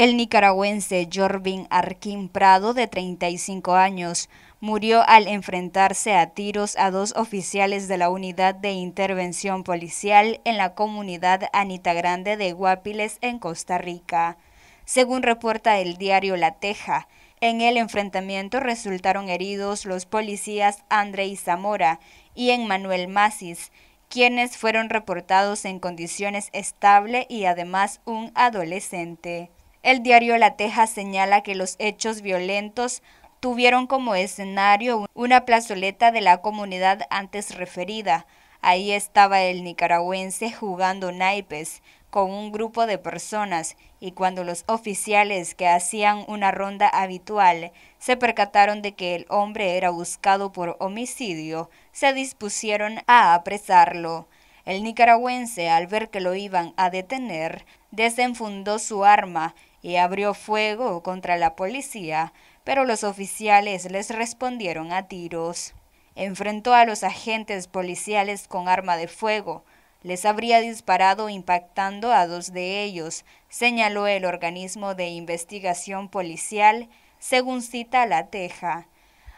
El nicaragüense Jorvin Arquín Prado, de 35 años, murió al enfrentarse a tiros a dos oficiales de la Unidad de Intervención Policial en la comunidad Anita Grande de Guapiles, en Costa Rica. Según reporta el diario La Teja, en el enfrentamiento resultaron heridos los policías y Zamora y Emmanuel Masis, quienes fueron reportados en condiciones estable y además un adolescente. El diario La Teja señala que los hechos violentos tuvieron como escenario una plazoleta de la comunidad antes referida. Ahí estaba el nicaragüense jugando naipes con un grupo de personas y cuando los oficiales que hacían una ronda habitual se percataron de que el hombre era buscado por homicidio, se dispusieron a apresarlo. El nicaragüense, al ver que lo iban a detener, desenfundó su arma y abrió fuego contra la policía, pero los oficiales les respondieron a tiros. Enfrentó a los agentes policiales con arma de fuego. Les habría disparado impactando a dos de ellos, señaló el organismo de investigación policial, según cita La Teja.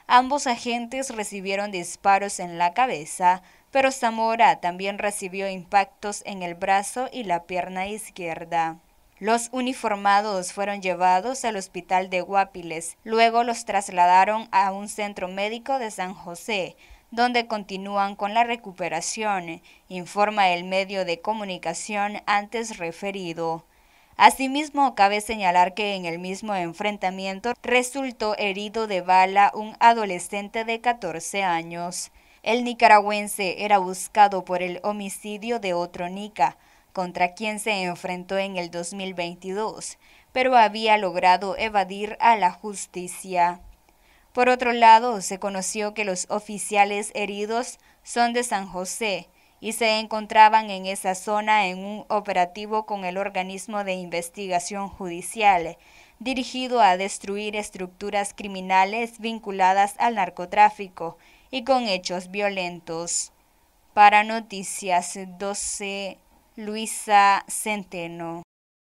Ambos agentes recibieron disparos en la cabeza, pero Zamora también recibió impactos en el brazo y la pierna izquierda. Los uniformados fueron llevados al hospital de Guapiles, luego los trasladaron a un centro médico de San José, donde continúan con la recuperación, informa el medio de comunicación antes referido. Asimismo, cabe señalar que en el mismo enfrentamiento resultó herido de bala un adolescente de 14 años. El nicaragüense era buscado por el homicidio de otro nica, contra quien se enfrentó en el 2022, pero había logrado evadir a la justicia. Por otro lado, se conoció que los oficiales heridos son de San José y se encontraban en esa zona en un operativo con el organismo de investigación judicial, dirigido a destruir estructuras criminales vinculadas al narcotráfico y con hechos violentos. Para Noticias 12, Luisa Centeno.